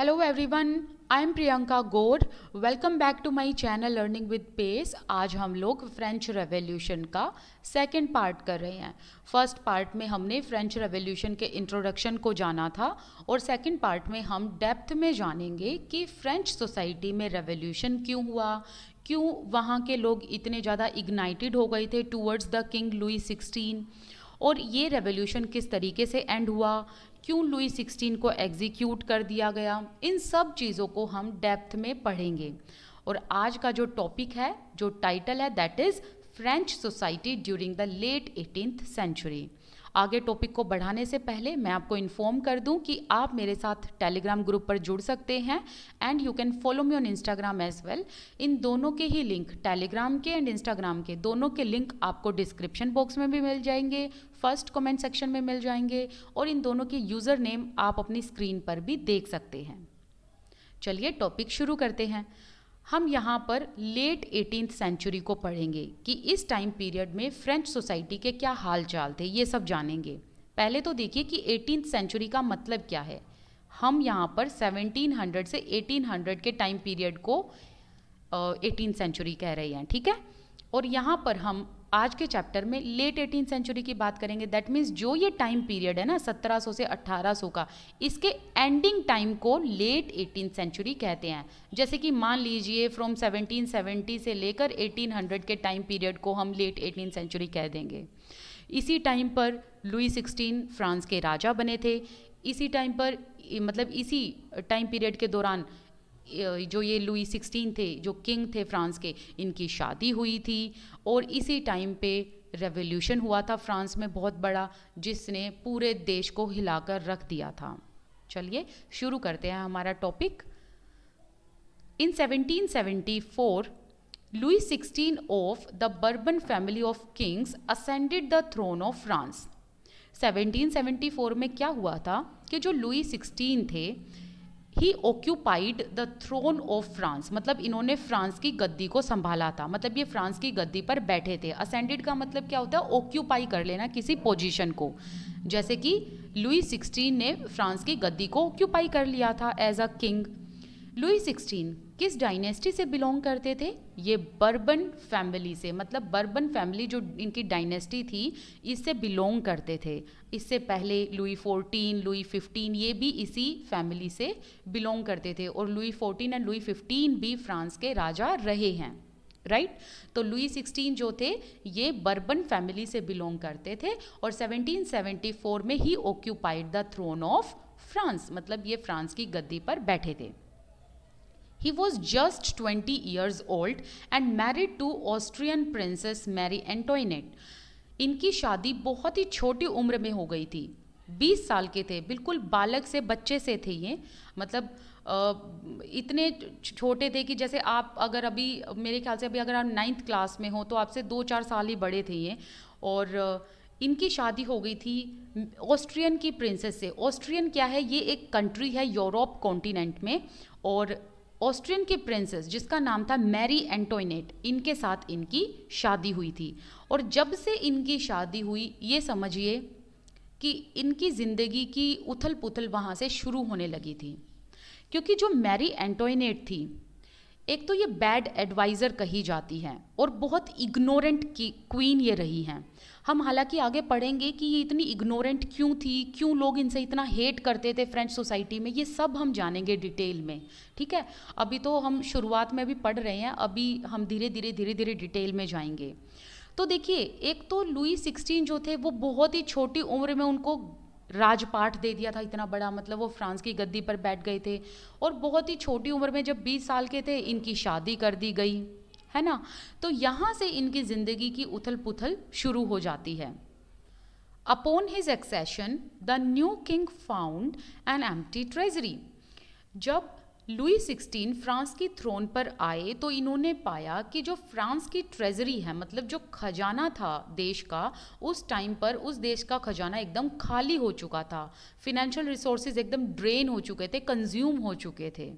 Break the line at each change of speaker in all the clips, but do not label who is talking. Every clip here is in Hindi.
Hello everyone I am Priyanka Gaur welcome back to my channel learning with pace आज हम लोग फ्रेंच रेवोल्यूशन का सेकंड पार्ट कर रहे हैं फर्स्ट पार्ट में हमने फ्रेंच रेवोल्यूशन के इंट्रोडक्शन को जाना था और सेकंड पार्ट में हम डेप्थ में जानेंगे कि फ्रेंच सोसाइटी में रेवोल्यूशन क्यों हुआ क्यों वहाँ के लोग इतने ज़्यादा इग्नाइटेड हो गए थे towards the king Louis sixteen और ये रेवोल्यूशन किस तरीके से एंड हुआ क्यों लुई सिक्सटीन को एग्जीक्यूट कर दिया गया इन सब चीज़ों को हम डेप्थ में पढ़ेंगे और आज का जो टॉपिक है जो टाइटल है that is French society during the late eighteenth century आगे टॉपिक को बढ़ाने से पहले मैं आपको इन्फॉर्म कर दूं कि आप मेरे साथ टेलीग्राम ग्रुप पर जुड़ सकते हैं and you can follow me on Instagram as well इन दोनों के ही लिंक टेलीग्राम के एंड इंस्टाग्राम के दोनों के लिंक आपको डिस्क्रिप्शन बॉक्स में भी मिल जाएंगे फर्स्ट कमेंट सेक्शन में मिल जाएंगे और इन दोनों के यूज़र नेम आप अपनी स्क्रीन पर भी देख सकते हैं चलिए टॉपिक शुरू करते हैं हम यहाँ पर लेट एटीन सेंचुरी को पढ़ेंगे कि इस टाइम पीरियड में फ्रेंच सोसाइटी के क्या हाल चाल थे ये सब जानेंगे पहले तो देखिए कि एटीन सेंचुरी का मतलब क्या है हम यहाँ पर 1700 से 1800 के टाइम पीरियड को एटीन सेंचुरी कह रहे हैं ठीक है और यहाँ पर हम आज के चैप्टर में लेट एटीन सेंचुरी की बात करेंगे दैट मीन्स जो ये टाइम पीरियड है ना 1700 से 1800 का इसके एंडिंग टाइम को लेट एटीन सेंचुरी कहते हैं जैसे कि मान लीजिए फ्रॉम 1770 से लेकर 1800 के टाइम पीरियड को हम लेट एटीन सेंचुरी कह देंगे इसी टाइम पर लुई सिक्सटीन फ्रांस के राजा बने थे इसी टाइम पर मतलब इसी टाइम पीरियड के दौरान जो ये लुई सिक्सटीन थे जो किंग थे फ्रांस के इनकी शादी हुई थी और इसी टाइम पे रेवोल्यूशन हुआ था फ्रांस में बहुत बड़ा जिसने पूरे देश को हिलाकर रख दिया था चलिए शुरू करते हैं हमारा topic in 1774 Louis sixteen of the Bourbon family of kings ascended the throne of France 1774 में क्या हुआ था कि जो लुई सिक्सटीन थे ही occupied the throne of France मतलब इन्होंने फ्रांस की गद्दी को संभाला था मतलब ये फ्रांस की गद्दी पर बैठे थे असेंडेड का मतलब क्या होता है ऑक्यूपाई कर लेना किसी पोजीशन को जैसे कि लुई सिक्सटीन ने फ्रांस की गद्दी को ऑक्यूपाई कर लिया था as a king Louis sixteen किस डायनेस्टी से बिलोंग करते थे ये बर्बन फैमिली से मतलब बर्बन फैमिली जो इनकी डायनेस्टी थी इससे बिलोंग करते थे इससे पहले लुई फोर्टीन लुई फिफ्टीन ये भी इसी फैमिली से बिलोंग करते थे और Louis fourteen and Louis fifteen भी फ्रांस के राजा रहे हैं राइट right? तो लुई सिक्सटीन जो थे ये बर्बन फैमिली से बिलोंग करते थे और 1774 में ही occupied the throne of France मतलब ये फ्रांस की गद्दी पर बैठे थे He was just 20 years old and married to Austrian princess Marie Antoinette इनकी शादी बहुत ही छोटी उम्र में हो गई थी 20 साल के थे बिल्कुल बालक से बच्चे से थे ये मतलब इतने छोटे थे कि जैसे आप अगर अभी मेरे ख्याल से अभी अगर आप नाइन्थ क्लास में हो तो आपसे दो चार साल ही बड़े थे ये और इनकी शादी हो गई थी ऑस्ट्रियन की प्रिंसेस से ऑस्ट्रियन क्या है ये एक कंट्री है यूरोप कॉन्टिनेंट में और ऑस्ट्रियन की प्रिंसेस जिसका नाम था मैरी एंटोइनेट इनके साथ इनकी शादी हुई थी और जब से इनकी शादी हुई ये समझिए कि इनकी ज़िंदगी की उथल पुथल वहाँ से शुरू होने लगी थी क्योंकि जो मैरी एंटोइनेट थी एक तो ये बैड एडवाइज़र कही जाती हैं और बहुत इग्नोरेंट की क्वीन ये रही हैं हम हालांकि आगे पढ़ेंगे कि ये इतनी इग्नोरेंट क्यों थी क्यों लोग इनसे इतना हेट करते थे फ्रेंच सोसाइटी में ये सब हम जानेंगे डिटेल में ठीक है अभी तो हम शुरुआत में भी पढ़ रहे हैं अभी हम धीरे धीरे धीरे धीरे डिटेल में जाएंगे तो देखिए एक तो लुई सिक्सटीन जो थे वो बहुत ही छोटी उम्र में उनको राजपाठ दे दिया था इतना बड़ा मतलब वो फ्रांस की गद्दी पर बैठ गए थे और बहुत ही छोटी उम्र में जब 20 साल के थे इनकी शादी कर दी गई है ना तो यहाँ से इनकी ज़िंदगी की उथल पुथल शुरू हो जाती है upon his accession the new king found an empty treasury जब लुई सिक्सटीन फ्रांस की थ्रोन पर आए तो इन्होंने पाया कि जो फ्रांस की ट्रेजरी है मतलब जो खजाना था देश का उस टाइम पर उस देश का खजाना एकदम खाली हो चुका था फिनेंशियल रिसोर्सेज एकदम ड्रेन हो चुके थे कंज्यूम हो चुके थे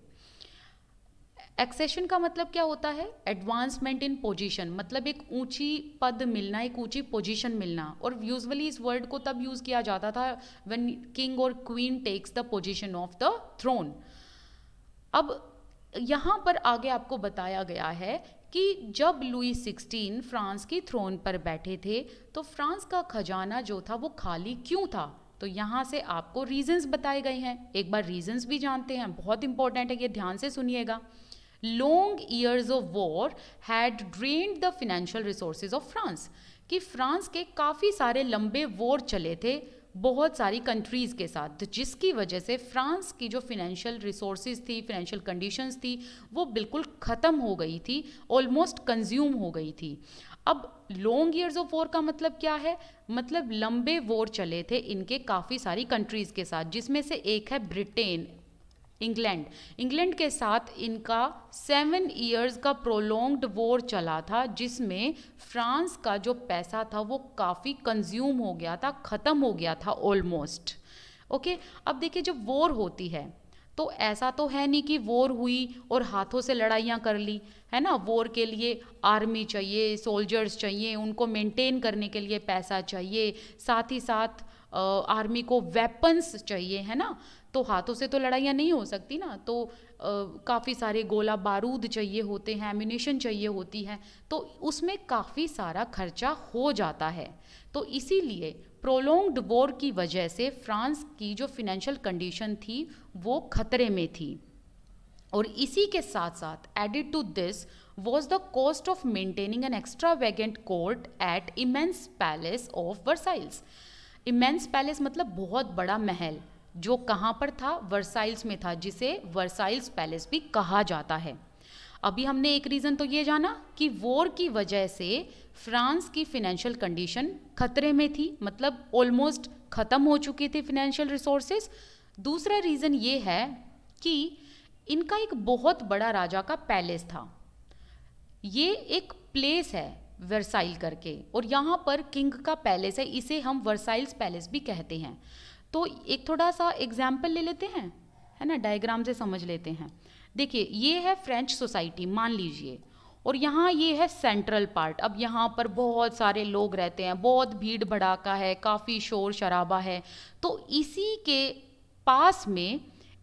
एक्सेशन का मतलब क्या होता है एडवांसमेंट इन पोजीशन मतलब एक ऊंची पद मिलना एक ऊंची पोजीशन मिलना और यूजुअली इस वर्ड को तब यूज़ किया जाता था व्हेन किंग और queen takes the position of the throne अब यहाँ पर आगे आपको बताया गया है कि जब लुई सिक्सटीन फ्रांस की थ्रोन पर बैठे थे तो फ्रांस का खजाना जो था वो खाली क्यों था तो यहाँ से आपको रीजंस बताए गए हैं एक बार रीजंस भी जानते हैं बहुत इंपॉर्टेंट है ये ध्यान से सुनिएगा long years of war had drained the financial resources of France कि फ्रांस के काफ़ी सारे लंबे वॉर चले थे बहुत सारी कंट्रीज़ के साथ तो जिसकी वजह से फ्रांस की जो फिनेंशियल रिसोर्स थी फिनेंशियल कंडीशंस थी वो बिल्कुल ख़त्म हो गई थी ऑलमोस्ट कंज्यूम हो गई थी अब लॉन्ग ईयर्स ऑफ वॉर का मतलब क्या है मतलब लंबे वॉर चले थे इनके काफ़ी सारी कंट्रीज़ के साथ जिसमें से एक है ब्रिटेन इंग्लैंड इंग्लैंड के साथ इनका सेवन ईयर्स का प्रोलोंग्ड वॉर चला था जिसमें फ्रांस का जो पैसा था वो काफ़ी कंज्यूम हो गया था ख़त्म हो गया था ऑलमोस्ट ओके अब देखिए जब वॉर होती है तो ऐसा तो है नहीं कि वॉर हुई और हाथों से लड़ाइयाँ कर ली है ना वॉर के लिए आर्मी चाहिए सोल्जर्स चाहिए उनको मेंटेन करने के लिए पैसा चाहिए साथ ही साथ आर्मी को वेपन्स चाहिए है ना तो हाथों से तो लड़ाइयाँ नहीं हो सकती ना तो काफ़ी सारे गोला बारूद चाहिए होते हैं एम्यूनेशन चाहिए होती है तो उसमें काफ़ी सारा खर्चा हो जाता है तो इसीलिए प्रोलोंग्ड वॉर की वजह से फ्रांस की जो फिनेंशियल कंडीशन थी वो खतरे में थी और इसी के साथ साथ added to this was the cost of maintaining an extravagant court at immense palace of Versailles immense palace मतलब बहुत बड़ा महल जो कहाँ पर था वर्साइल्स में था जिसे वर्साइल्स पैलेस भी कहा जाता है अभी हमने एक रीज़न तो ये जाना कि वॉर की वजह से फ्रांस की फिनेंशियल कंडीशन खतरे में थी मतलब ऑलमोस्ट ख़त्म हो चुके थे फिनेंशियल रिसोर्सेज दूसरा रीज़न ये है कि इनका एक बहुत बड़ा राजा का पैलेस था ये एक प्लेस है वर्साइल करके और यहाँ पर किंग का पैलेस है इसे हम वर्साइल्स पैलेस भी कहते हैं तो एक थोड़ा सा एग्जाम्पल ले लेते हैं है ना डायग्राम से समझ लेते हैं देखिए ये है फ्रेंच सोसाइटी मान लीजिए और यहाँ ये है सेंट्रल पार्ट अब यहाँ पर बहुत सारे लोग रहते हैं बहुत भीड़ भड़ाका है काफ़ी शोर शराबा है तो इसी के पास में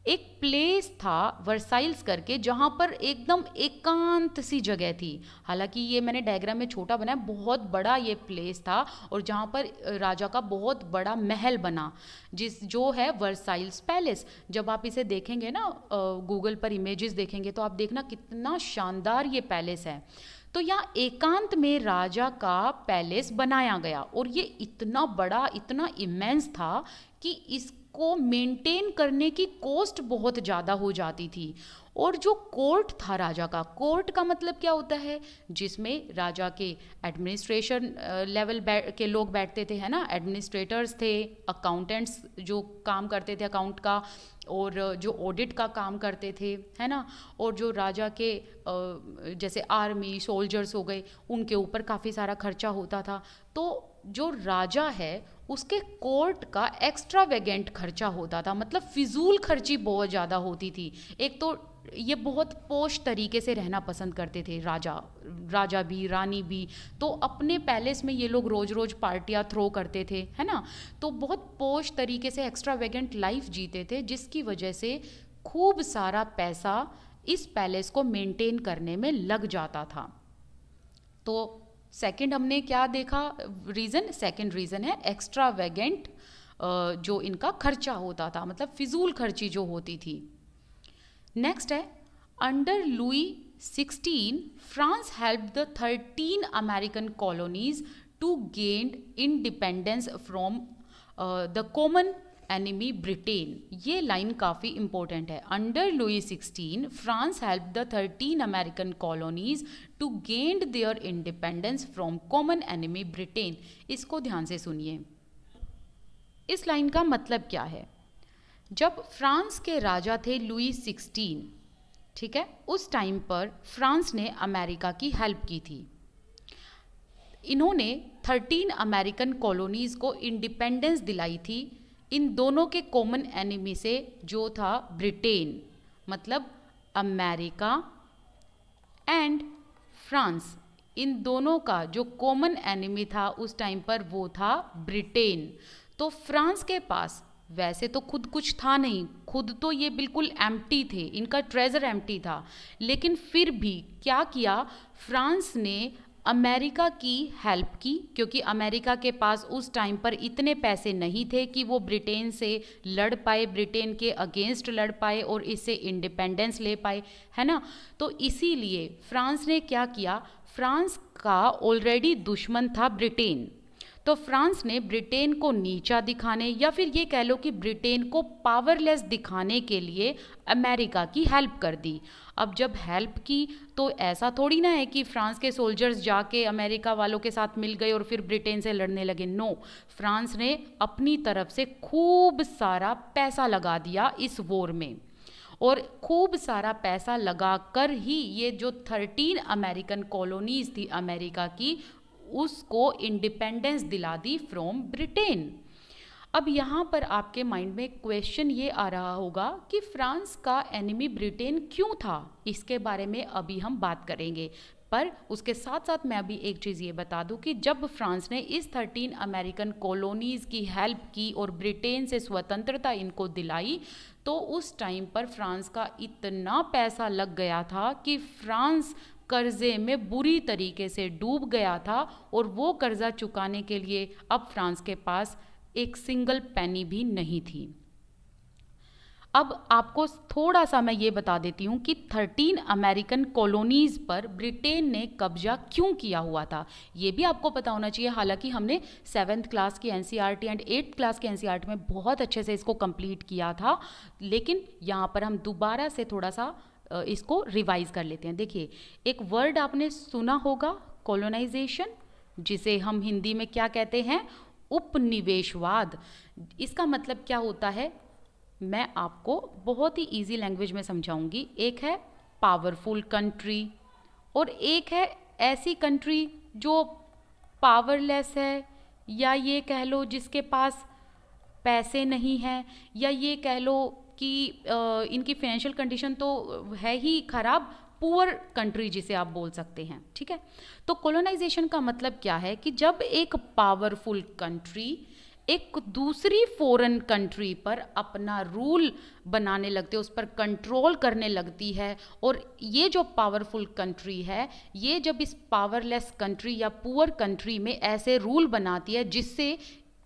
एक प्लेस था वर्साइल्स करके जहाँ पर एकदम एकांत सी जगह थी हालांकि ये मैंने डायग्राम में छोटा बनाया बहुत बड़ा ये प्लेस था और जहाँ पर राजा का बहुत बड़ा महल बना जिस जो है वर्साइल्स पैलेस जब आप इसे देखेंगे ना गूगल पर इमेजेस देखेंगे तो आप देखना कितना शानदार ये पैलेस है तो यहाँ एकांत में राजा का पैलेस बनाया गया और ये इतना बड़ा इतना इमेंस था कि इस को मेंटेन करने की कॉस्ट बहुत ज़्यादा हो जाती थी और जो कोर्ट था राजा का कोर्ट का मतलब क्या होता है जिसमें राजा के एडमिनिस्ट्रेशन लेवल के लोग बैठते थे है ना एडमिनिस्ट्रेटर्स थे अकाउंटेंट्स जो काम करते थे अकाउंट का और जो ऑडिट का काम करते थे है ना और जो राजा के जैसे आर्मी सोल्जर्स हो गए उनके ऊपर काफ़ी सारा खर्चा होता था तो जो राजा है उसके कोर्ट का एक्स्ट्रा वेगेंट खर्चा होता था मतलब फिजूल खर्ची बहुत ज़्यादा होती थी एक तो ये बहुत पोश तरीके से रहना पसंद करते थे राजा राजा भी रानी भी तो अपने पैलेस में ये लोग रोज़ रोज़ पार्टियाँ थ्रो करते थे है ना तो बहुत पोश तरीके से एक्स्ट्रा वेगेंट लाइफ जीते थे जिसकी वजह से खूब सारा पैसा इस पैलेस को मेंटेन करने में लग जाता था तो सेकेंड हमने क्या देखा रीज़न सेकेंड रीज़न है एक्स्ट्रा वेगेंट जो इनका खर्चा होता था मतलब फिजूल खर्ची जो होती थी नेक्स्ट है under Louis sixteen France help the thirteen American colonies to gained independence from the common enemy Britain ये लाइन काफ़ी इंपॉर्टेंट है under Louis sixteen France help the thirteen American colonies to gained their independence from common enemy Britain इसको ध्यान से सुनिए इस लाइन का मतलब क्या है जब फ्रांस के राजा थे लुई सिक्सटीन ठीक है उस टाइम पर फ्रांस ने अमेरिका की हेल्प की थी इन्होंने थर्टीन अमेरिकन कॉलोनीज़ को इंडिपेंडेंस दिलाई थी इन दोनों के कॉमन एनिमी से जो था ब्रिटेन मतलब अमेरिका एंड फ्रांस इन दोनों का जो कॉमन एनिमी था उस टाइम पर वो था ब्रिटेन तो फ्रांस के पास वैसे तो खुद कुछ था नहीं खुद तो ये बिल्कुल एम्प्टी थे इनका ट्रेजर एम्प्टी था लेकिन फिर भी क्या किया फ्रांस ने अमेरिका की हेल्प की क्योंकि अमेरिका के पास उस टाइम पर इतने पैसे नहीं थे कि वो ब्रिटेन से लड़ पाए ब्रिटेन के अगेंस्ट लड़ पाए और इससे इंडिपेंडेंस ले पाए है ना तो इसीलिए फ्रांस ने क्या किया फ्रांस का ऑलरेडी दुश्मन था ब्रिटेन तो फ्रांस ने ब्रिटेन को नीचा दिखाने या फिर ये कह लो कि ब्रिटेन को पावरलेस दिखाने के लिए अमेरिका की हेल्प कर दी अब जब हेल्प की तो ऐसा थोड़ी ना है कि फ्रांस के सोल्जर्स जाके अमेरिका वालों के साथ मिल गए और फिर ब्रिटेन से लड़ने लगे नो फ्रांस ने अपनी तरफ से खूब सारा पैसा लगा दिया इस वॉर में और खूब सारा पैसा लगाकर ही ये जो थर्टीन अमेरिकन कॉलोनीज थी अमेरिका की उसको इंडिपेंडेंस दिला दी फ्रॉम ब्रिटेन अब यहाँ पर आपके माइंड में क्वेश्चन ये आ रहा होगा कि फ्रांस का एनिमी ब्रिटेन क्यों था इसके बारे में अभी हम बात करेंगे पर उसके साथ साथ मैं अभी एक चीज़ ये बता दूं कि जब फ्रांस ने इस थर्टीन अमेरिकन कॉलोनीज़ की हेल्प की और ब्रिटेन से स्वतंत्रता इनको दिलाई तो उस टाइम पर फ्रांस का इतना पैसा लग गया था कि फ्रांस कर्ज़े में बुरी तरीके से डूब गया था और वो कर्ज़ा चुकाने के लिए अब फ्रांस के पास एक सिंगल पैनी भी नहीं थी अब आपको थोड़ा सा मैं ये बता देती हूँ कि 13 अमेरिकन कॉलोनीज़ पर ब्रिटेन ने कब्जा क्यों किया हुआ था ये भी आपको पता होना चाहिए हालांकि हमने सेवन्थ क्लास की एन एंड एट्थ क्लास के एन e में बहुत अच्छे से इसको कंप्लीट किया था लेकिन यहाँ पर हम दोबारा से थोड़ा सा इसको रिवाइज कर लेते हैं देखिए एक वर्ड आपने सुना होगा कॉलोनाइजेशन जिसे हम हिंदी में क्या कहते हैं उपनिवेशवाद इसका मतलब क्या होता है मैं आपको बहुत ही इजी लैंग्वेज में समझाऊंगी एक है पावरफुल कंट्री और एक है ऐसी कंट्री जो पावरलेस है या ये कह लो जिसके पास पैसे नहीं हैं या ये कह लो कि इनकी फाइनेंशियल कंडीशन तो है ही ख़राब पुअर कंट्री जिसे आप बोल सकते हैं ठीक है तो कॉलोनाइजेशन का मतलब क्या है कि जब एक पावरफुल कंट्री एक दूसरी फॉरेन कंट्री पर अपना रूल बनाने लगते उस पर कंट्रोल करने लगती है और ये जो पावरफुल कंट्री है ये जब इस पावरलेस कंट्री या पुअर कंट्री में ऐसे रूल बनाती है जिससे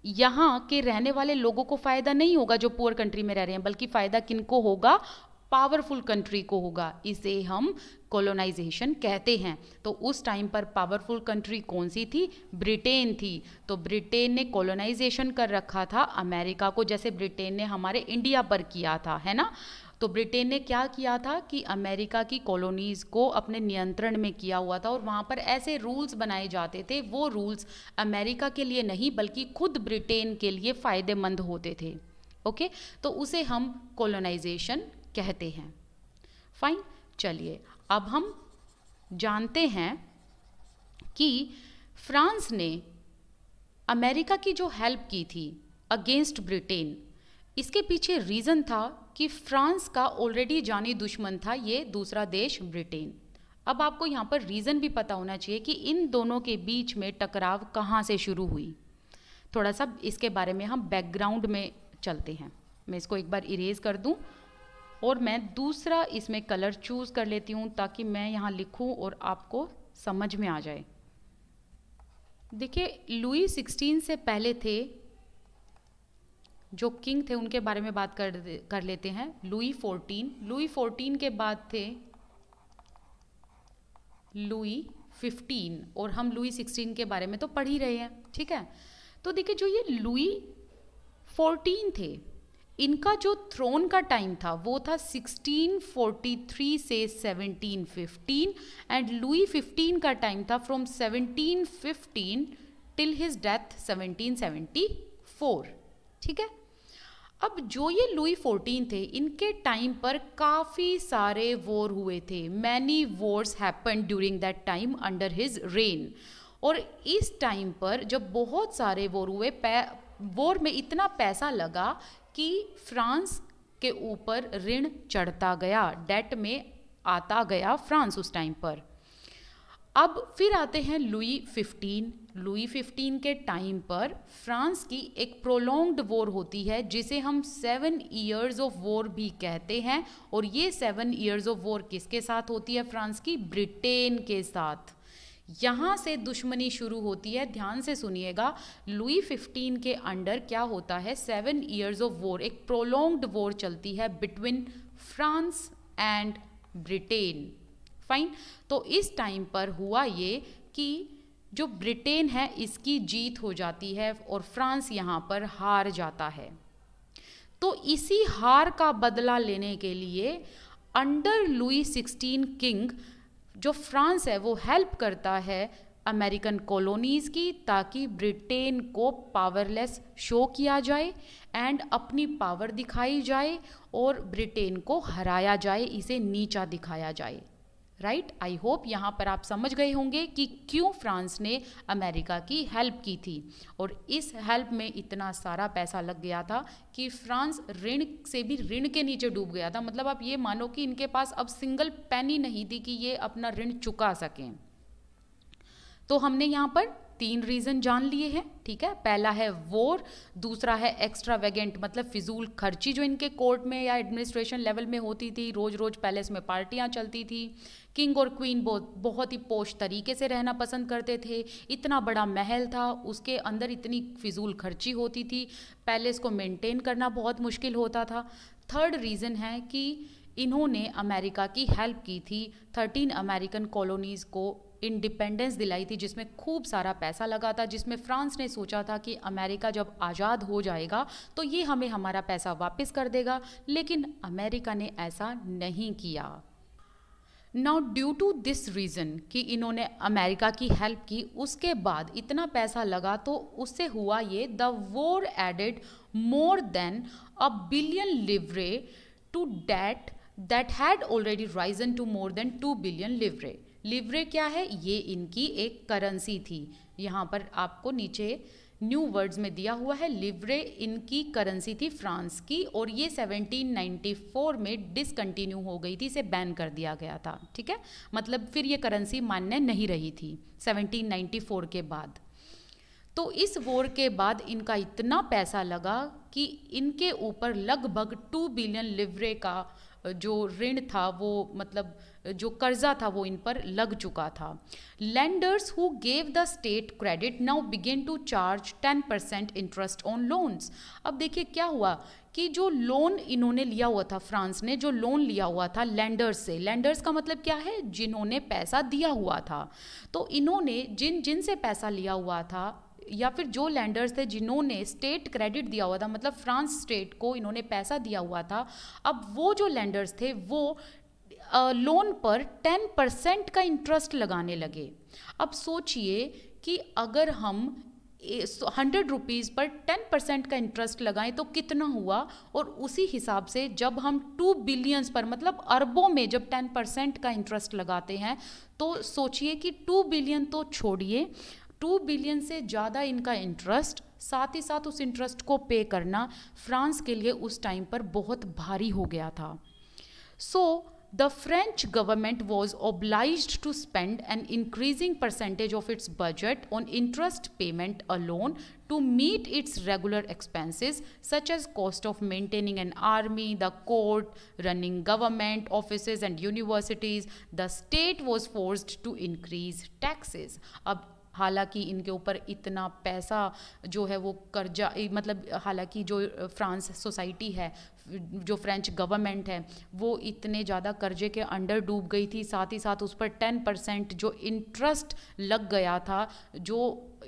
यहाँ के रहने वाले लोगों को फ़ायदा नहीं होगा जो पुअर कंट्री में रह रहे हैं बल्कि फ़ायदा किनको होगा पावरफुल कंट्री को होगा इसे हम कॉलोनाइजेशन कहते हैं तो उस टाइम पर पावरफुल कंट्री कौन सी थी ब्रिटेन थी तो ब्रिटेन ने कॉलोनाइजेशन कर रखा था अमेरिका को जैसे ब्रिटेन ने हमारे इंडिया पर किया था है ना तो ब्रिटेन ने क्या किया था कि अमेरिका की कॉलोनीज़ को अपने नियंत्रण में किया हुआ था और वहाँ पर ऐसे रूल्स बनाए जाते थे वो रूल्स अमेरिका के लिए नहीं बल्कि खुद ब्रिटेन के लिए फ़ायदेमंद होते थे ओके तो उसे हम कॉलोनाइजेशन कहते हैं फाइन चलिए अब हम जानते हैं कि फ्रांस ने अमेरिका की जो हेल्प की थी अगेंस्ट ब्रिटेन इसके पीछे रीज़न था कि फ्रांस का ऑलरेडी जानी दुश्मन था ये दूसरा देश ब्रिटेन अब आपको यहाँ पर रीज़न भी पता होना चाहिए कि इन दोनों के बीच में टकराव कहाँ से शुरू हुई थोड़ा सा इसके बारे में हम बैकग्राउंड में चलते हैं मैं इसको एक बार इरेज कर दूँ और मैं दूसरा इसमें कलर चूज़ कर लेती हूँ ताकि मैं यहाँ लिखूँ और आपको समझ में आ जाए देखिए लुई सिक्सटीन से पहले थे जो किंग थे उनके बारे में बात कर कर लेते हैं लुई फोर्टीन लुई फोर्टीन के बाद थे लुई फिफ्टीन और हम लुई सिक्सटीन के बारे में तो पढ़ ही रहे हैं ठीक है तो देखिए जो ये लुई फोर्टीन थे इनका जो थ्रोन का टाइम था वो था 1643 से 1715 एंड लुई 15 का टाइम था फ्रॉम 1715 टिल हिज डेथ 1774 ठीक है अब जो ये लुई फोर्टीन थे इनके टाइम पर काफ़ी सारे वॉर हुए थे many wars happen during that time under his reign और इस टाइम पर जब बहुत सारे वॉर हुए वॉर में इतना पैसा लगा कि फ्रांस के ऊपर ऋण चढ़ता गया डेट में आता गया फ्रांस उस टाइम पर अब फिर आते हैं लुई फिफ्टीन लुई फिफ्टीन के टाइम पर फ्रांस की एक प्रोलोंग्ड वॉर होती है जिसे हम सेवन ईयर्स ऑफ वॉर भी कहते हैं और ये सेवन ईयर्स ऑफ वॉर किसके साथ होती है फ्रांस की ब्रिटेन के साथ यहाँ से दुश्मनी शुरू होती है ध्यान से सुनिएगा लुई फिफ्टीन के अंडर क्या होता है सेवन ईयर्स ऑफ वॉर एक प्रोलोंग्ड वॉर चलती है between France and Britain fine तो इस टाइम पर हुआ ये कि जो ब्रिटेन है इसकी जीत हो जाती है और फ्रांस यहाँ पर हार जाता है तो इसी हार का बदला लेने के लिए अंडर लुई सिक्सटीन किंग जो फ्रांस है वो हेल्प करता है अमेरिकन कॉलोनीज़ की ताकि ब्रिटेन को पावरलेस शो किया जाए एंड अपनी पावर दिखाई जाए और ब्रिटेन को हराया जाए इसे नीचा दिखाया जाए राइट आई होप यहाँ पर आप समझ गए होंगे कि क्यों फ्रांस ने अमेरिका की हेल्प की थी और इस हेल्प में इतना सारा पैसा लग गया था कि फ्रांस ऋण से भी ऋण के नीचे डूब गया था मतलब आप ये मानो कि इनके पास अब सिंगल पैनी नहीं थी कि ये अपना ऋण चुका सकें तो हमने यहाँ पर तीन रीज़न जान लिए हैं ठीक है पहला है वोर दूसरा है एक्स्ट्रा वेगेंट मतलब फिजूल खर्ची जो इनके कोर्ट में या एडमिनिस्ट्रेशन लेवल में होती थी रोज़ रोज़ पैलेस में पार्टियाँ चलती थी किंग और क्वीन बहुत बहुत ही पोश तरीके से रहना पसंद करते थे इतना बड़ा महल था उसके अंदर इतनी फिजूल खर्ची होती थी पैलेस को मेंटेन करना बहुत मुश्किल होता था थर्ड रीज़न है कि इन्होंने अमेरिका की हेल्प की थी थर्टीन अमेरिकन कॉलोनीज़ को इंडिपेंडेंस दिलाई थी जिसमें खूब सारा पैसा लगा था जिसमें फ्रांस ने सोचा था कि अमेरिका जब आज़ाद हो जाएगा तो ये हमें हमारा पैसा वापस कर देगा लेकिन अमेरिका ने ऐसा नहीं किया now due to this reason कि इन्होंने अमेरिका की हेल्प की उसके बाद इतना पैसा लगा तो उससे हुआ ये the war added more than a billion livres to debt that had already risen to more than two billion livres livres क्या है ये इनकी एक करेंसी थी यहाँ पर आपको नीचे न्यू वर्ड्स में दिया हुआ है लिवरे इनकी करेंसी थी फ्रांस की और ये 1794 में डिसकंटिन्यू हो गई थी इसे बैन कर दिया गया था ठीक है मतलब फिर ये करेंसी मान्य नहीं रही थी 1794 के बाद तो इस वॉर के बाद इनका इतना पैसा लगा कि इनके ऊपर लगभग टू बिलियन लिवरे का जो ऋण था वो मतलब जो कर्जा था वो इन पर लग चुका था lenders who gave the state credit now began to charge ten percent interest on loans अब देखिए क्या हुआ कि जो लोन इन्होंने लिया हुआ था फ्रांस ने जो लोन लिया हुआ था लैंडर्स से लैंडर्स का मतलब क्या है जिन्होंने पैसा दिया हुआ था तो इन्होंने जिन जिन से पैसा लिया हुआ था या फिर जो लैंडर्स थे जिन्होंने स्टेट क्रेडिट दिया हुआ था मतलब फ्रांस स्टेट को इन्होंने पैसा दिया हुआ था अब वो जो लैंडर्स थे वो लोन पर टेन परसेंट का इंटरेस्ट लगाने लगे अब सोचिए कि अगर हम हंड्रेड रुपीज़ पर टेन परसेंट का इंटरेस्ट लगाएं तो कितना हुआ और उसी हिसाब से जब हम टू बिलियंस पर मतलब अरबों में जब टेन परसेंट का इंटरेस्ट लगाते हैं तो सोचिए कि टू बिलियन तो छोड़िए टू बिलियन से ज़्यादा इनका इंटरेस्ट साथ ही साथ उस इंटरेस्ट को पे करना फ्रांस के लिए उस टाइम पर बहुत भारी हो गया था so the French government was oblige to spend an increasing percentage of its budget on interest payment a loan to meet its regular expenses such as cost of maintaining an army the court running government offices and universities the state was force to increase taxes अब हालांकि इनके ऊपर इतना पैसा जो है वो कर्जा मतलब हालांकि जो फ्रांस सोसाइटी है जो फ्रेंच गवर्नमेंट है वो इतने ज़्यादा कर्जे के अंडर डूब गई थी साथ ही साथ उस पर टेन परसेंट जो इंटरेस्ट लग गया था जो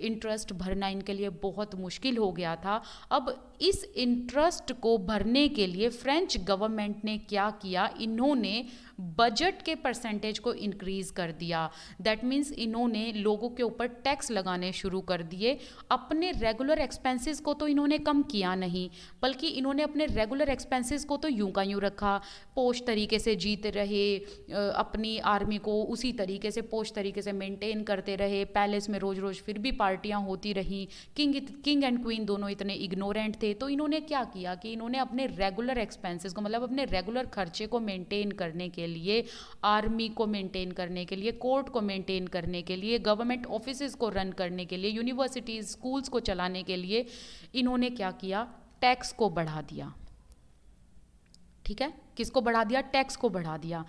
इंटरेस्ट भरना इनके लिए बहुत मुश्किल हो गया था अब इस इंटरेस्ट को भरने के लिए फ्रेंच गवर्नमेंट ने क्या किया इन्होंने बजट के परसेंटेज को इंक्रीज़ कर दिया दैट मीन्स इन्होंने लोगों के ऊपर टैक्स लगाने शुरू कर दिए अपने रेगुलर एक्सपेंसेस को तो इन्होंने कम किया नहीं बल्कि इन्होंने अपने रेगुलर एक्सपेंसेस को तो यूं का यूं रखा पोष तरीके से जीत रहे अपनी आर्मी को उसी तरीके से पोष तरीके से मेंटेन करते रहे पैलेस में रोज़ रोज़ फिर भी पार्टियाँ होती रहीं किंग किंग एंड क्वीन दोनों इतने इग्नोरेंट थे तो इन्होंने क्या किया कि इन्होंने अपने रेगुलर एक्सपेंसेस को मतलब अपने रेगुलर खर्चे को मेंटेन करने के के लिए आर्मी को मेंटेन करने के लिए कोर्ट को मेंटेन करने के लिए गवर्नमेंट ऑफिस को रन करने के लिए यूनिवर्सिटीज़ स्कूल्स को चलाने के लिए इन्होंने क्या किया टैक्स को बढ़ा दिया ठीक है किसको बढ़ा दिया टैक्स को बढ़ा दिया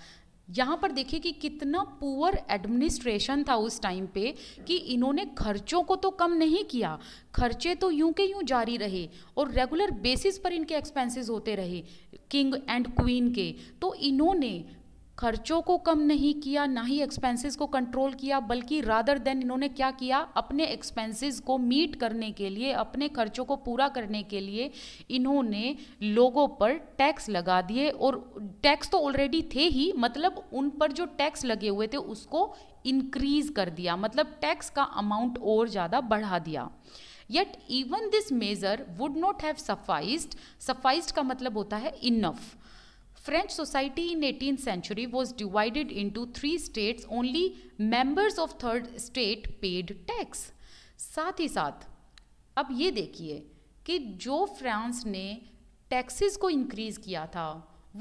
यहाँ पर देखिए कि कितना पुअर एडमिनिस्ट्रेशन था उस टाइम पे कि इन्होंने खर्चों को तो कम नहीं किया खर्चे तो यूं के यूं जारी रहे और रेगुलर बेसिस पर इनके एक्सपेंसेस होते रहे किंग एंड क्वीन के तो इन्होंने खर्चों को कम नहीं किया ना ही एक्सपेंसेस को कंट्रोल किया बल्कि रादर देन इन्होंने क्या किया अपने एक्सपेंसेस को मीट करने के लिए अपने खर्चों को पूरा करने के लिए इन्होंने लोगों पर टैक्स लगा दिए और टैक्स तो ऑलरेडी थे ही मतलब उन पर जो टैक्स लगे हुए थे उसको इंक्रीज कर दिया मतलब टैक्स का अमाउंट और ज़्यादा बढ़ा दिया yet even this measure would not have sufficed sufficed का मतलब होता है enough French society in 18th century was divided into three states only members of third state paid tax साथ ही साथ अब ये देखिए कि जो फ्रांस ने टैक्सेस को इंक्रीज़ किया था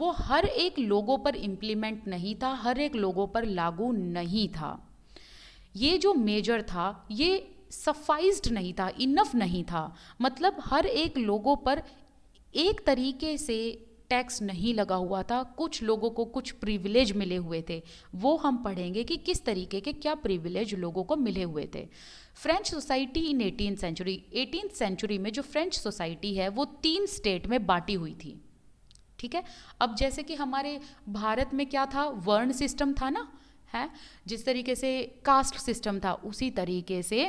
वो हर एक लोगों पर इम्प्लीमेंट नहीं था हर एक लोगों पर लागू नहीं था ये जो मेजर था ये सफाइज्ड नहीं था इनफ नहीं था मतलब हर एक लोगों पर एक तरीके से टैक्स नहीं लगा हुआ था कुछ लोगों को कुछ प्रिविलेज मिले हुए थे वो हम पढ़ेंगे कि किस तरीके के क्या प्रिविलेज लोगों को मिले हुए थे French society in eighteen century eighteen century में जो फ्रेंच सोसाइटी है वो तीन स्टेट में बांटी हुई थी ठीक है अब जैसे कि हमारे भारत में क्या था वर्ण सिस्टम था ना है जिस तरीके से कास्ट सिस्टम था उसी तरीके से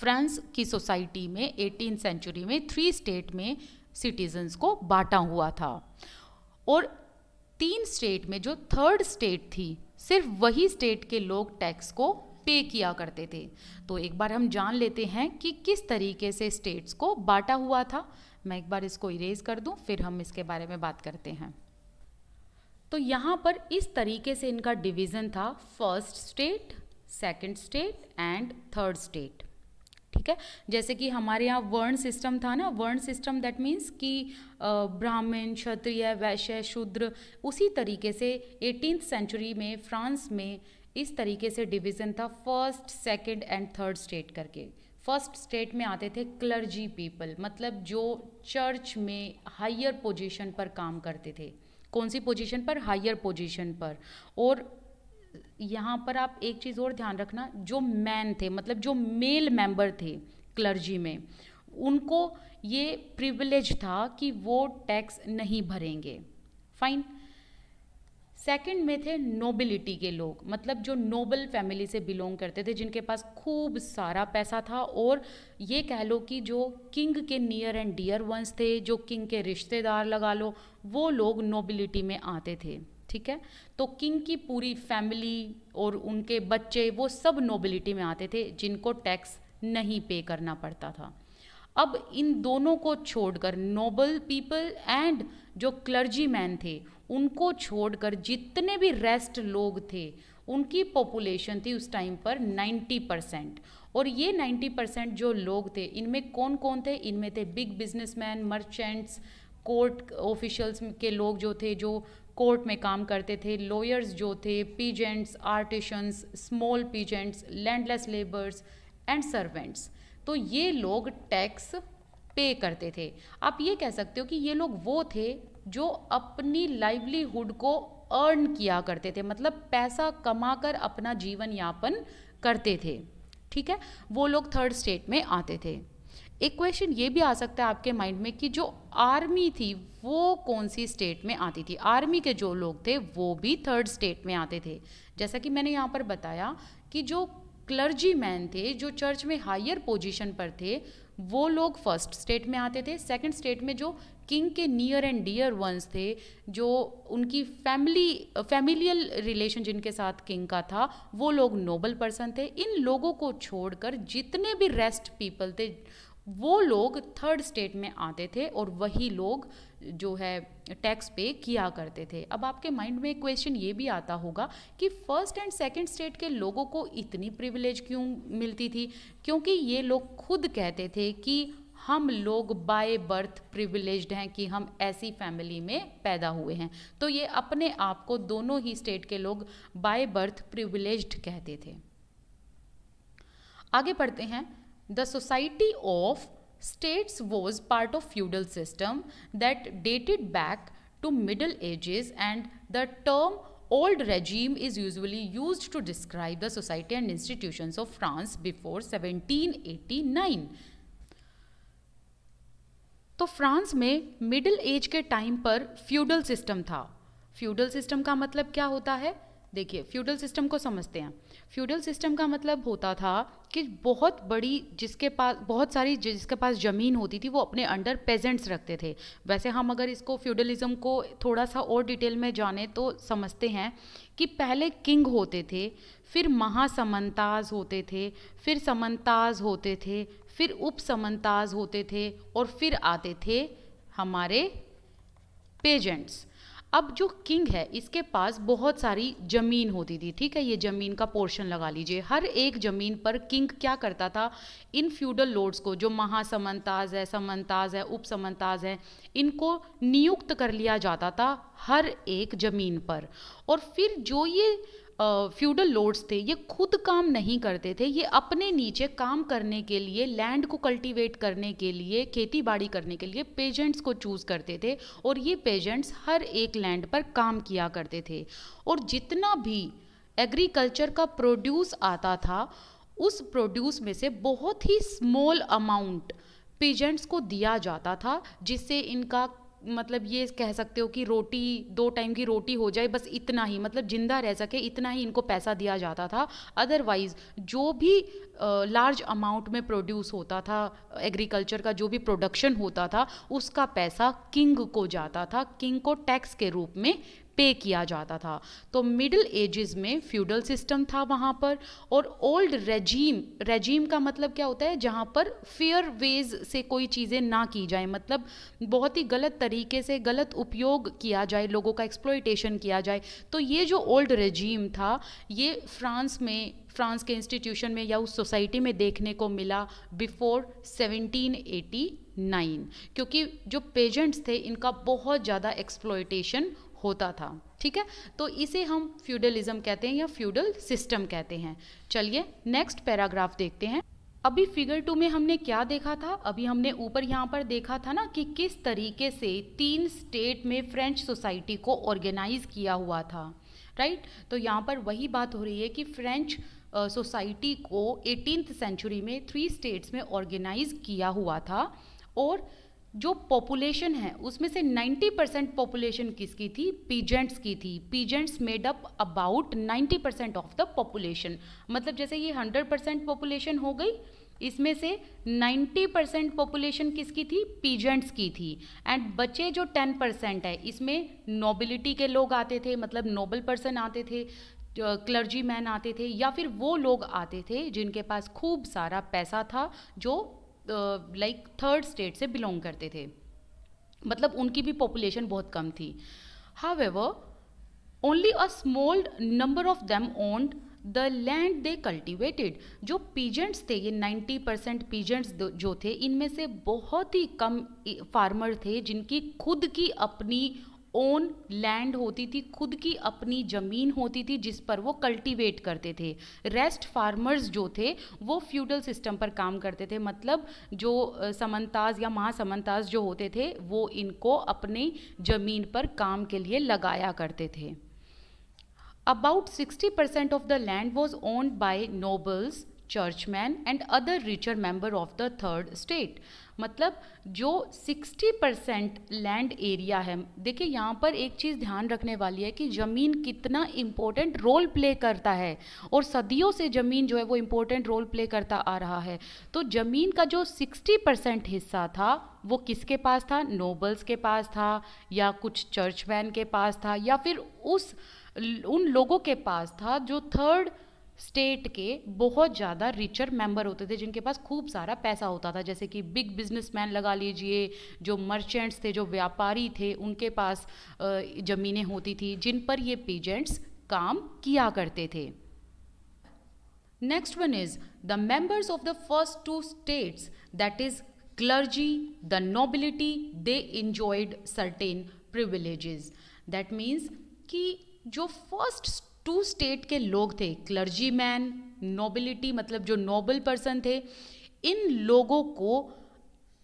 फ्रांस की सोसाइटी में एटीन सेंचुरी में थ्री स्टेट में सिटीजन्स को बांटा हुआ था और तीन स्टेट में जो थर्ड स्टेट थी सिर्फ वही स्टेट के लोग टैक्स को पे किया करते थे तो एक बार हम जान लेते हैं कि किस तरीके से स्टेट्स को बांटा हुआ था मैं एक बार इसको इरेज कर दूं फिर हम इसके बारे में बात करते हैं तो यहाँ पर इस तरीके से इनका डिवीज़न था first state second state and third state ठीक है जैसे कि हमारे यहाँ वर्ण सिस्टम था ना वर्ण सिस्टम दैट मीन्स कि ब्राह्मण क्षत्रिय वैश्य शूद्र उसी तरीके से एटीन सेंचुरी में फ्रांस में इस तरीके से डिवीज़न था first second and third state करके फर्स्ट स्टेट में आते थे क्लर्जी पीपल मतलब जो चर्च में हायर पोजीशन पर काम करते थे कौन सी पोजीशन पर हायर पोजीशन पर और यहाँ पर आप एक चीज़ और ध्यान रखना जो मैन थे मतलब जो मेल मेंबर थे क्लर्जी में उनको ये प्रिविलेज था कि वो टैक्स नहीं भरेंगे फाइन सेकंड में थे नोबिलिटी के लोग मतलब जो नोबल फैमिली से बिलोंग करते थे जिनके पास खूब सारा पैसा था और ये कह लो कि जो किंग के नियर एंड डियर वंस थे जो किंग के रिश्तेदार लगा लो वो लोग नोबिलिटी में आते थे ठीक है तो किंग की पूरी फैमिली और उनके बच्चे वो सब नोबिलिटी में आते थे जिनको टैक्स नहीं पे करना पड़ता था अब इन दोनों को छोड़कर नोबल पीपल एंड जो क्लर्जी मैन थे उनको छोड़कर जितने भी रेस्ट लोग थे उनकी पॉपुलेशन थी उस टाइम पर 90 परसेंट और ये 90 परसेंट जो लोग थे इनमें कौन कौन थे इनमें थे big businessman merchants court officials के लोग जो थे जो कोर्ट में काम करते थे लॉयर्स जो थे peasants artisans small peasants landless labours and servants तो ये लोग टैक्स पे करते थे आप ये कह सकते हो कि ये लोग वो थे जो अपनी लाइवलीहुड को अर्न किया करते थे मतलब पैसा कमा कर अपना जीवन यापन करते थे ठीक है वो लोग थर्ड स्टेट में आते थे एक क्वेश्चन ये भी आ सकता है आपके माइंड में कि जो आर्मी थी वो कौन सी स्टेट में आती थी आर्मी के जो लोग थे वो भी थर्ड स्टेट में आते थे जैसा कि मैंने यहाँ पर बताया कि जो क्लर्जी मैन थे जो चर्च में हायर पोजीशन पर थे वो लोग फर्स्ट स्टेट में आते थे सेकंड स्टेट में जो किंग के नियर एंड डियर वंस थे जो उनकी फैमिली फैमिलियल रिलेशन जिनके साथ किंग का था वो लोग नोबल पर्सन थे इन लोगों को छोड़कर जितने भी रेस्ट पीपल थे वो लोग थर्ड स्टेट में आते थे और वही लोग जो है टैक्स पे किया करते थे अब आपके माइंड में क्वेश्चन ये भी आता होगा कि फर्स्ट एंड सेकंड स्टेट के लोगों को इतनी प्रिविलेज क्यों मिलती थी क्योंकि ये लोग खुद कहते थे कि हम लोग बाय बर्थ प्रिविलेज हैं कि हम ऐसी फैमिली में पैदा हुए हैं तो ये अपने आप को दोनों ही स्टेट के लोग बाय बर्थ प्रिविलेज कहते थे आगे पढ़ते हैं The Society of States was part of feudal system that dated back to Middle Ages and the term old regime is usually used to describe the society and institutions of France before 1789. तो फ्रांस में मिडिल एज के टाइम पर फ्यूडल सिस्टम था फ्यूडल सिस्टम का मतलब क्या होता है देखिए फ्यूडल सिस्टम को समझते हैं फ्यूडल सिस्टम का मतलब होता था कि बहुत बड़ी जिसके पास बहुत सारी जिसके पास ज़मीन होती थी वो अपने अंडर पेजेंट्स रखते थे वैसे हम अगर इसको फ्यूडलिज़्म को थोड़ा सा और डिटेल में जाने तो समझते हैं कि पहले किंग होते थे फिर महासमंताज होते थे फिर समंताज होते थे फिर उप समंताज होते थे और फिर आते थे हमारे पेजेंट्स अब जो किंग है इसके पास बहुत सारी ज़मीन होती थी ठीक है ये ज़मीन का पोर्शन लगा लीजिए हर एक ज़मीन पर किंग क्या करता था इन फ्यूडल लोड्स को जो महासमंताज है समंताज है उप समंताज है इनको नियुक्त कर लिया जाता था हर एक ज़मीन पर और फिर जो ये फ्यूडल लोड्स थे ये खुद काम नहीं करते थे ये अपने नीचे काम करने के लिए लैंड को कल्टीवेट करने के लिए खेती बाड़ी करने के लिए पेजेंट्स को चूज़ करते थे और ये पेजेंट्स हर एक लैंड पर काम किया करते थे और जितना भी एग्रीकल्चर का प्रोड्यूस आता था उस प्रोड्यूस में से बहुत ही स्मॉल अमाउंट पेजेंट्स को दिया जाता था जिससे इनका मतलब ये कह सकते हो कि रोटी दो टाइम की रोटी हो जाए बस इतना ही मतलब ज़िंदा रह सके इतना ही इनको पैसा दिया जाता था अदरवाइज़ जो भी लार्ज अमाउंट में प्रोड्यूस होता था एग्रीकल्चर का जो भी प्रोडक्शन होता था उसका पैसा किंग को जाता था किंग को टैक्स के रूप में पे किया जाता था तो मिडिल एजेस में फ्यूडल सिस्टम था वहाँ पर और ओल्ड रेजीम रेजीम का मतलब क्या होता है जहाँ पर फेयर वेज से कोई चीज़ें ना की जाए मतलब बहुत ही गलत तरीके से गलत उपयोग किया जाए लोगों का एक्सप्लोइटेशन किया जाए तो ये जो ओल्ड रेजीम था ये फ्रांस में फ्रांस के इंस्टीट्यूशन में या उस सोसाइटी में देखने को मिला बिफोर 1780 नाइन क्योंकि जो पेजेंट्स थे इनका बहुत ज़्यादा एक्सप्लोइटेशन होता था ठीक है तो इसे हम फ्यूडलिज्म कहते हैं या फ्यूडल सिस्टम कहते हैं चलिए नेक्स्ट पैराग्राफ देखते हैं अभी फिगर टू में हमने क्या देखा था अभी हमने ऊपर यहाँ पर देखा था ना कि किस तरीके से तीन स्टेट में फ्रेंच सोसाइटी को ऑर्गेनाइज किया हुआ था राइट तो यहाँ पर वही बात हो रही है कि फ्रेंच सोसाइटी को एटीनथ सेंचुरी में थ्री स्टेट्स में ऑर्गेनाइज किया हुआ था और जो पॉपुलेशन है उसमें से 90 परसेंट पॉपुलेशन किसकी थी पीजेंट्स की थी peasants made up about 90 percent of the population मतलब जैसे ये 100 परसेंट पॉपुलेशन हो गई इसमें से 90 परसेंट पॉपुलेशन किसकी थी पीजेंट्स की थी एंड बचे जो 10 परसेंट है इसमें नोबिलिटी के लोग आते थे मतलब नोबल पर्सन आते थे क्लर्जी मैन आते थे या फिर वो लोग आते थे जिनके पास खूब सारा पैसा था जो लाइक थर्ड स्टेट से बिलोंग करते थे मतलब उनकी भी पॉपुलेशन बहुत कम थी however only a small number of them owned the land they cultivated जो पीजेंट्स थे ये 90 परसेंट पीजेंट्स जो थे इनमें से बहुत ही कम फार्मर थे जिनकी खुद की अपनी ओन लैंड होती थी खुद की अपनी ज़मीन होती थी जिस पर वो कल्टीवेट करते थे रेस्ट फार्मर्स जो थे वो फ्यूडल सिस्टम पर काम करते थे मतलब जो समन्ताज या महासमनताज जो होते थे वो इनको अपनी ज़मीन पर काम के लिए लगाया करते थे about sixty percent of the land was owned by nobles churchmen and other richer member of the third state मतलब जो 60 परसेंट लैंड एरिया है देखिए यहाँ पर एक चीज़ ध्यान रखने वाली है कि ज़मीन कितना इम्पोर्टेंट रोल प्ले करता है और सदियों से ज़मीन जो है वो इम्पोर्टेंट रोल प्ले करता आ रहा है तो ज़मीन का जो 60 परसेंट हिस्सा था वो किसके पास था नोबल्स के पास था या कुछ चर्चमैन के पास था या फिर उस उन लोगों के पास था जो थर्ड स्टेट के बहुत ज़्यादा रिचर मेंबर होते थे जिनके पास खूब सारा पैसा होता था जैसे कि बिग बिजनेसमैन लगा लीजिए जो मर्चेंट्स थे जो व्यापारी थे उनके पास ज़मीनें होती थी जिन पर ये पेजेंट्स काम किया करते थे next one is the members of the first two states that is clergy the nobility they enjoyed certain privileges that means कि जो फर्स्ट टू स्टेट के लोग थे क्लर्जी मैन नोबिलिटी मतलब जो नोबल पर्सन थे इन लोगों को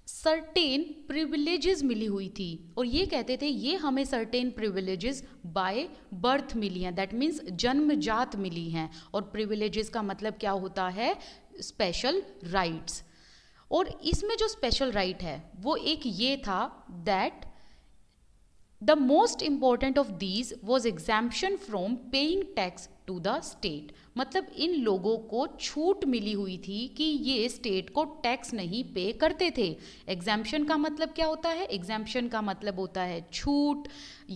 सर्टेन प्रिविलेजेस मिली हुई थी और ये कहते थे ये हमें सर्टेन प्रिविलेजेस बाय बर्थ मिली हैं दैट मीन्स जन्मजात मिली हैं और प्रिविलेजेस का मतलब क्या होता है स्पेशल राइट्स और इसमें जो स्पेशल राइट right है वो एक ये था that the most important of these was exemption from paying tax to the state मतलब इन लोगों को छूट मिली हुई थी कि ये स्टेट को टैक्स नहीं पे करते थे एग्जाम्पन का मतलब क्या होता है एग्जाम्पन का मतलब होता है छूट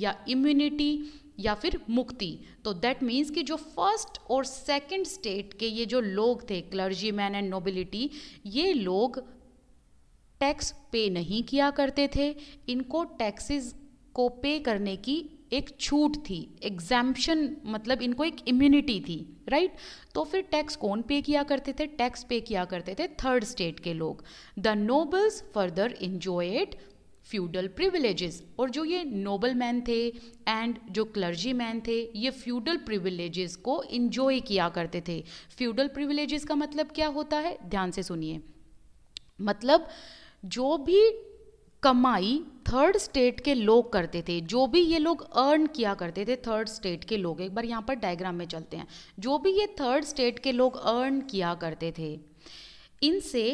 या इम्यूनिटी या फिर मुक्ति तो दैट मीन्स कि जो फर्स्ट और सेकेंड स्टेट के ये जो लोग थे क्लर्जी मैन एंड नोबिलिटी ये लोग टैक्स पे नहीं किया करते थे इनको टैक्सेस को पे करने की एक छूट थी एग्जाम्पन मतलब इनको एक इम्यूनिटी थी राइट तो फिर टैक्स कौन पे किया करते थे टैक्स पे किया करते थे थर्ड स्टेट के लोग the nobles further enjoyed feudal privileges और जो ये नोबल मैन थे एंड जो क्लर्जी मैन थे ये फ्यूडल प्रिविलेजेस को इन्जॉय किया करते थे फ्यूडल प्रिविलेजेस का मतलब क्या होता है ध्यान से सुनिए मतलब जो भी कमाई थर्ड स्टेट के लोग करते थे जो भी ये लोग अर्न किया करते थे थर्ड स्टेट के लोग एक बार यहाँ पर डायग्राम में चलते हैं जो भी ये थर्ड स्टेट के लोग अर्न किया करते थे इनसे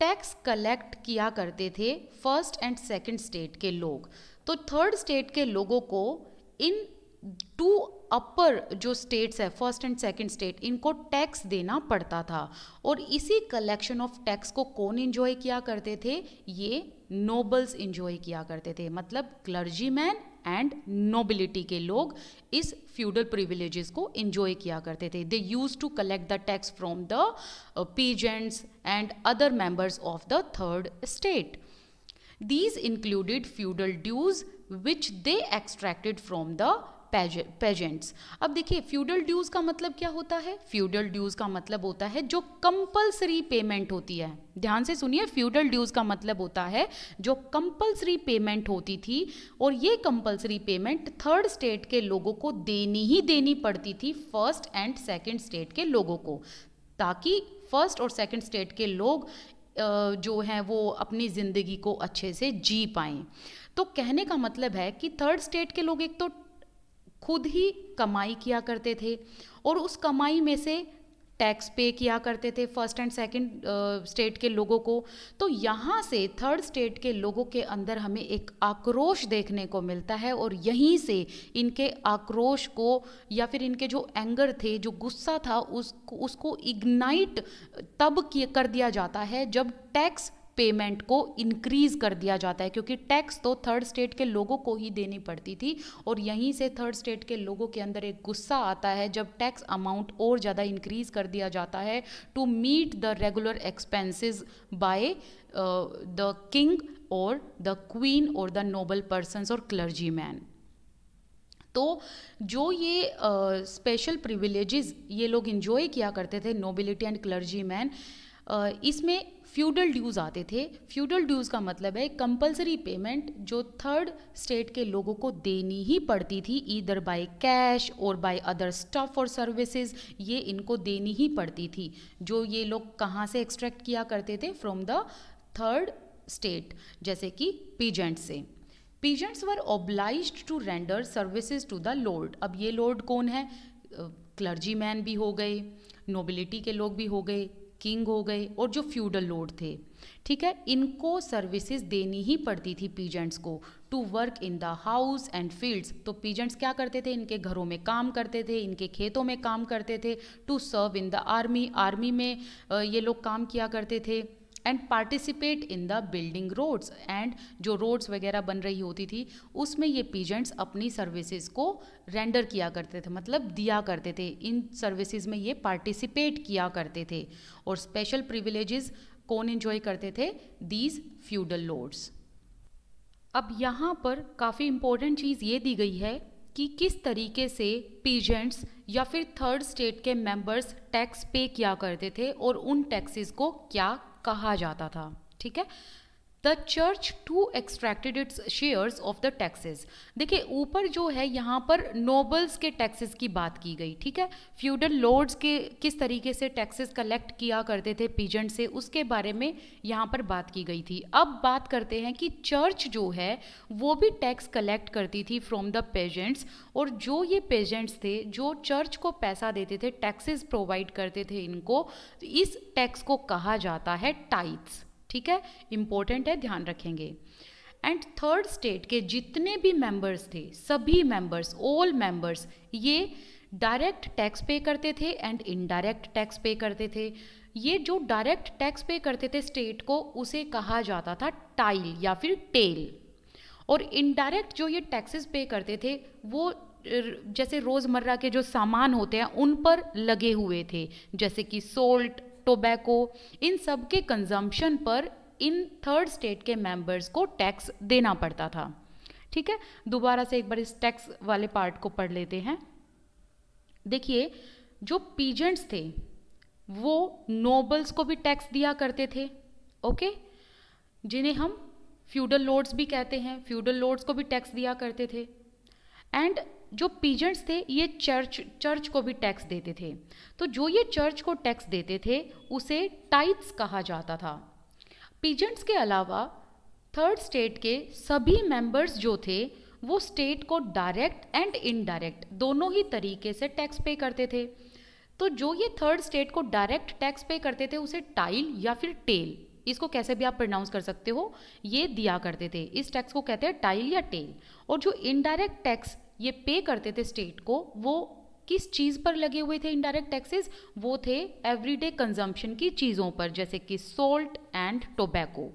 टैक्स कलेक्ट किया करते थे फर्स्ट एंड सेकंड स्टेट के लोग तो थर्ड स्टेट के लोगों को इन टू अपर जो स्टेट्स है फर्स्ट एंड सेकंड स्टेट इनको टैक्स देना पड़ता था और इसी कलेक्शन ऑफ टैक्स को कौन इन्जॉय किया करते थे ये नोबल्स इंजॉय किया करते थे मतलब मैन एंड नोबिलिटी के लोग इस फ्यूडल प्रिविलेज को इंजॉय किया करते थे they used to collect the tax from the peasants and other members of the third state these included feudal dues which they extracted from the peasants अब देखिए फ्यूडल ड्यूज़ का मतलब क्या होता है फ्यूडल ड्यूज़ का मतलब होता है जो कंपलसरी पेमेंट होती है ध्यान से सुनिए फ्यूडल ड्यूज़ का मतलब होता है जो कंपलसरी पेमेंट होती थी और ये कंपलसरी पेमेंट थर्ड स्टेट के लोगों को देनी ही देनी पड़ती थी फर्स्ट एंड सेकेंड स्टेट के लोगों को ताकि फर्स्ट और सेकेंड स्टेट के लोग जो हैं वो अपनी ज़िंदगी को अच्छे से जी पाएँ तो कहने का मतलब है कि थर्ड स्टेट के लोग एक तो खुद ही कमाई किया करते थे और उस कमाई में से टैक्स पे किया करते थे फर्स्ट एंड सेकंड स्टेट के लोगों को तो यहाँ से थर्ड स्टेट के लोगों के अंदर हमें एक आक्रोश देखने को मिलता है और यहीं से इनके आक्रोश को या फिर इनके जो एंगर थे जो गुस्सा था उस उसको इग्नाइट तब कर दिया जाता है जब टैक्स पेमेंट को इंक्रीज कर दिया जाता है क्योंकि टैक्स तो थर्ड स्टेट के लोगों को ही देनी पड़ती थी और यहीं से थर्ड स्टेट के लोगों के अंदर एक गुस्सा आता है जब टैक्स अमाउंट और ज़्यादा इंक्रीज कर दिया जाता है to meet the regular expenses by the king और द क्वीन और द नोबल पर्सन और क्लर्जी मैन तो जो ये स्पेशल uh, प्रिविलेजेस ये लोग इन्जॉय किया करते थे नोबिलिटी एंड क्लर्जी मैन इसमें फ्यूडल ड्यूज़ आते थे फ्यूडल ड्यूज़ का मतलब है कंपलसरी पेमेंट जो थर्ड स्टेट के लोगों को देनी ही पड़ती थी either by cash or by other stuff or services ये इनको देनी ही पड़ती थी जो ये लोग कहाँ से एक्सट्रैक्ट किया करते थे फ्रॉम द थर्ड स्टेट जैसे कि पीजेंट से peasants were obliged to render services to the lord अब ये लॉर्ड कौन है क्लर्जी मैन भी हो गए नोबिलिटी के लोग भी हो गए किंग हो गए और जो फ्यूडल लोड थे ठीक है इनको सर्विसेज देनी ही पड़ती थी पीजेंट्स को to work in the house and fields तो पीजेंट्स क्या करते थे इनके घरों में काम करते थे इनके खेतों में काम करते थे to serve in the army army में ये लोग काम किया करते थे and participate in the building roads and जो रोड्स वगैरह बन रही होती थी उसमें ये पीजेंट्स अपनी सर्विसेज को रेंडर किया करते थे मतलब दिया करते थे इन सर्विसेज में ये पार्टिसिपेट किया करते थे और स्पेशल प्रिविलेजेस कौन इन्जॉय करते थे दीज फ्यूडल लोड्स अब यहाँ पर काफ़ी इम्पोर्टेंट चीज़ ये दी गई है कि किस तरीके से पीजेंट्स या फिर थर्ड स्टेट के मेंबर्स टैक्स पे किया करते थे और उन टैक्सेस को क्या कहा जाता था ठीक है the church to extracted its shares of the taxes देखिए ऊपर जो है यहाँ पर नोबल्स के टैक्सेस की बात की गई ठीक है फ्यूडल लॉर्ड्स के किस तरीके से टैक्सेस कलेक्ट किया करते थे पीजेंट से उसके बारे में यहाँ पर बात की गई थी अब बात करते हैं कि चर्च जो है वो भी टैक्स कलेक्ट करती थी फ्रॉम द पेजेंट्स और जो ये पेजेंट्स थे जो चर्च को पैसा देते थे टैक्सेस प्रोवाइड करते थे इनको तो इस टैक्स को कहा जाता है टाइथ्स ठीक है इम्पोर्टेंट है ध्यान रखेंगे एंड थर्ड स्टेट के जितने भी मेंबर्स थे सभी मेंबर्स ऑल मेंबर्स ये डायरेक्ट टैक्स पे करते थे एंड इनडायरेक्ट टैक्स पे करते थे ये जो डायरेक्ट टैक्स पे करते थे स्टेट को उसे कहा जाता था टाइल या फिर टेल और इनडायरेक्ट जो ये टैक्सेस पे करते थे वो जैसे रोज़मर्रा के जो सामान होते हैं उन पर लगे हुए थे जैसे कि सोल्ट टोबैको इन सब के कंजम्पशन पर इन थर्ड स्टेट के मेंबर्स को टैक्स देना पड़ता था ठीक है दोबारा से एक बार इस टैक्स वाले पार्ट को पढ़ लेते हैं देखिए जो पीजेंट्स थे वो नोबल्स को भी टैक्स दिया करते थे ओके जिन्हें हम फ्यूडल लोड्स भी कहते हैं फ्यूडल लोड्स को भी टैक्स दिया करते थे एंड जो पीजेंट्स थे ये चर्च चर्च को भी टैक्स देते थे तो जो ये चर्च को टैक्स देते थे उसे टाइट्स कहा जाता था पीजेंट्स के अलावा थर्ड स्टेट के सभी मेंबर्स जो थे वो स्टेट को डायरेक्ट एंड इनडायरेक्ट दोनों ही तरीके से टैक्स पे करते थे तो जो ये थर्ड स्टेट को डायरेक्ट टैक्स पे करते थे उसे टाइल या फिर टेल इसको कैसे भी आप प्रोनाउंस कर सकते हो ये दिया करते थे इस टैक्स को कहते हैं टाइल या टेल और जो इनडायरेक्ट टैक्स ये पे करते थे स्टेट को वो किस चीज़ पर लगे हुए थे इनडायरेक्ट टैक्सेस वो थे एवरीडे कंजम्पशन की चीज़ों पर जैसे कि salt and tobacco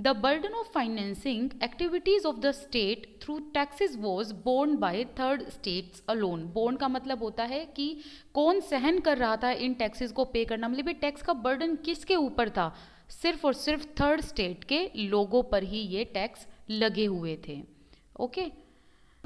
the burden of financing activities of the state through taxes was borne by third states alone borne का मतलब होता है कि कौन सहन कर रहा था इन टैक्सेस को पे करना मतलब टैक्स का बर्डन किसके ऊपर था सिर्फ और सिर्फ थर्ड स्टेट के लोगों पर ही ये टैक्स लगे हुए थे ओके okay?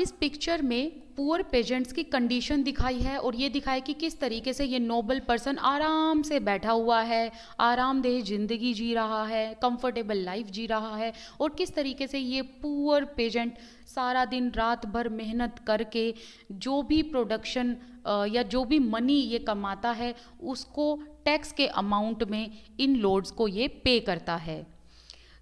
इस पिक्चर में पुअर पेजेंट्स की कंडीशन दिखाई है और ये दिखाया कि किस तरीके से ये नोबल पर्सन आराम से बैठा हुआ है आरामदेह ज़िंदगी जी रहा है कंफर्टेबल लाइफ जी रहा है और किस तरीके से ये पुअर पेजेंट सारा दिन रात भर मेहनत करके जो भी प्रोडक्शन या जो भी मनी ये कमाता है उसको टैक्स के अमाउंट में इन लोड्स को ये पे करता है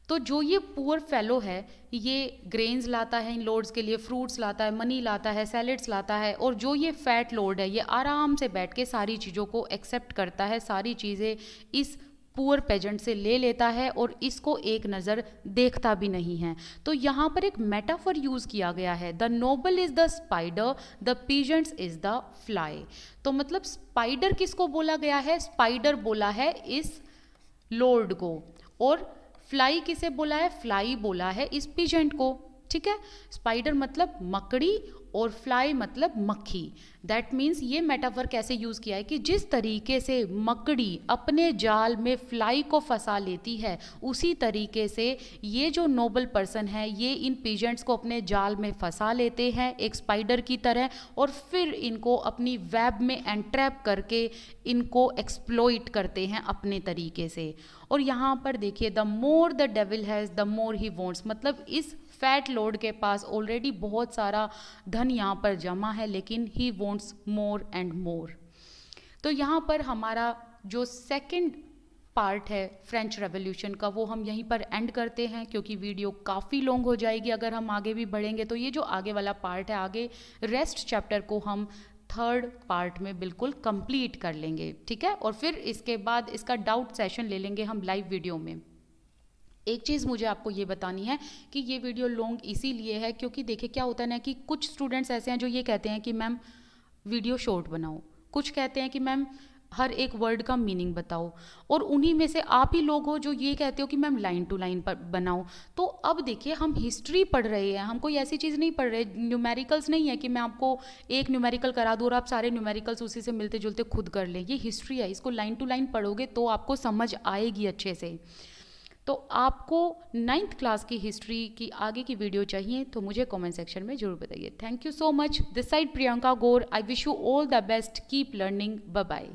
तो जो ये पुअर फेलो है ये ग्रेन्स लाता है इन लोड्स के लिए फ्रूट्स लाता है मनी लाता है सैलड्स लाता है और जो ये फैट लोड है ये आराम से बैठ के सारी चीज़ों को एक्सेप्ट करता है सारी चीज़ें इस पुअर पेजेंट से ले लेता है और इसको एक नज़र देखता भी नहीं है तो यहाँ पर एक मेटाफर यूज़ किया गया है the noble is the spider the peasants is the fly तो मतलब स्पाइडर किसको बोला गया है स्पाइडर बोला है इस लोर्ड को और फ्लाई किसे बोला है फ्लाई बोला है इस पीजेंट को ठीक है स्पाइडर मतलब मकड़ी और फ्लाई मतलब मक्खी दैट मीन्स ये मेटाफर कैसे यूज़ किया है कि जिस तरीके से मकड़ी अपने जाल में फ्लाई को फंसा लेती है उसी तरीके से ये जो नोबल पर्सन है ये इन पेजेंट्स को अपने जाल में फंसा लेते हैं एक स्पाइडर की तरह और फिर इनको अपनी वेब में एंट्रैप करके इनको एक्सप्लोइट करते हैं अपने तरीके से और यहाँ पर देखिए the more the devil has the more he wants मतलब इस फैट लोड के पास ऑलरेडी बहुत सारा धन यहाँ पर जमा है लेकिन he want wants more and more तो यहाँ पर हमारा जो second पार्ट है फ्रेंच रेवोल्यूशन का वो हम यहीं पर एंड करते हैं क्योंकि वीडियो काफ़ी लॉन्ग हो जाएगी अगर हम आगे भी बढ़ेंगे तो ये जो आगे वाला पार्ट है आगे रेस्ट चैप्टर को हम थर्ड पार्ट में बिल्कुल कंप्लीट कर लेंगे ठीक है और फिर इसके बाद इसका डाउट सेशन ले लेंगे हम लाइव वीडियो में एक चीज़ मुझे आपको ये बतानी है कि ये वीडियो लॉन्ग इसीलिए है क्योंकि देखिए क्या होता है ना कि कुछ स्टूडेंट्स ऐसे हैं जो ये कहते हैं कि मैम वीडियो शॉर्ट बनाओ कुछ कहते हैं कि मैम हर एक वर्ड का मीनिंग बताओ और उन्हीं में से आप ही लोग हो जो ये कहते हो कि मैम लाइन टू लाइन बनाओ तो अब देखिए हम हिस्ट्री पढ़ रहे हैं हम कोई ऐसी चीज़ नहीं पढ़ रहे न्यूमेरिकल्स नहीं है कि मैं आपको एक न्यूमेरिकल करा दूँ और आप सारे न्यूमेरिकल्स उसी से मिलते जुलते खुद कर लें ये हिस्ट्री है इसको लाइन टू लाइन पढ़ोगे तो आपको समझ आएगी अच्छे से तो आपको नाइन्थ क्लास की हिस्ट्री की आगे की वीडियो चाहिए तो मुझे कमेंट सेक्शन में जरूर बताइए thank you so much this side Priyanka Gaur I wish you all the best keep learning bye